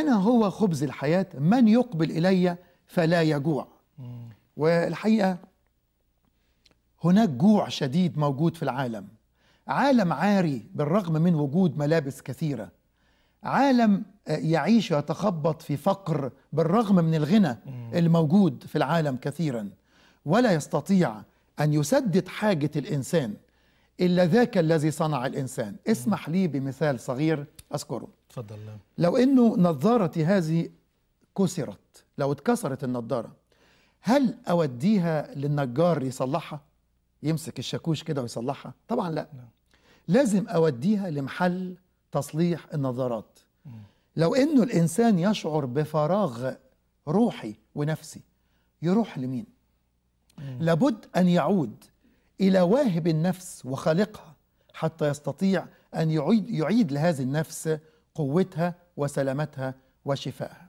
أنا هو خبز الحياة من يقبل إلي فلا يجوع والحقيقة هناك جوع شديد موجود في العالم عالم عاري بالرغم من وجود ملابس كثيرة عالم آه، يعيش ويتخبط في فقر بالرغم من الغنى الموجود في العالم كثيرا ولا يستطيع أن يسدد حاجة الإنسان إلا ذاك الذي صنع الإنسان اسمح لي بمثال صغير أذكره تفضل لو أنه نظارتي هذه كسرت لو اتكسرت النظارة هل أوديها للنجار يصلحها يمسك الشاكوش كده ويصلحها طبعا لا, لازم أوديها لمحل تصليح النظارات لو أنه الإنسان يشعر بفراغ روحي ونفسي يروح لمين لابد أن يعود إلى واهب النفس وخالقها حتى يستطيع أن يعيد, يعيد لهذه النفس قوتها وسلامتها وشفائها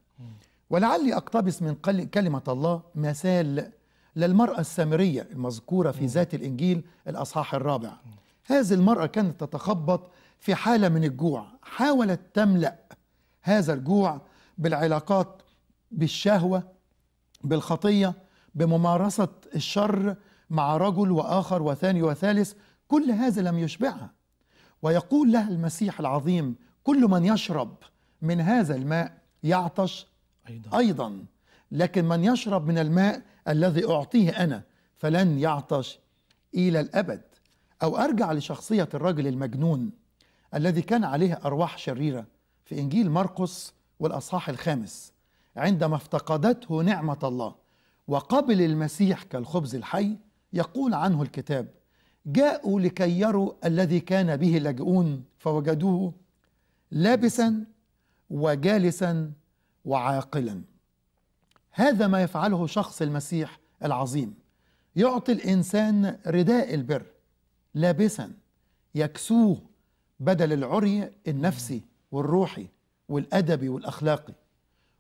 ولعلي أقتبس من كلمة الله مثال للمرأة السامرية المذكورة في ذات الإنجيل الأصحاح الرابع هذه المرأة كانت تتخبط في حالة من الجوع حاولت تملأ هذا الجوع بالعلاقات بالشهوة بالخطية بممارسة الشر مع رجل واخر وثاني وثالث كل هذا لم يشبعها ويقول لها المسيح العظيم كل من يشرب من هذا الماء يعطش أيضا, أيضا لكن من يشرب من الماء الذي أعطيه أنا فلن يعطش إلى الأبد أو أرجع لشخصية الرجل المجنون الذي كان عليه أرواح شريرة في إنجيل مرقس والأصحاح الخامس عندما افتقدته نعمة الله وقبل المسيح كالخبز الحي يقول عنه الكتاب جاءوا لكي يروا الذي كان به لاجئون فوجدوه لابسا وجالسا وعاقلا هذا ما يفعله شخص المسيح العظيم يعطي الانسان رداء البر لابسا يكسوه بدل العري النفسي والروحي والادبي والاخلاقي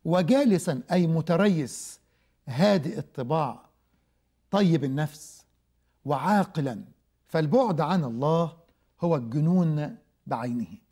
وجالسا اي متريس هادئ الطباع طيب النفس وعاقلا فالبعد عن الله هو الجنون بعينه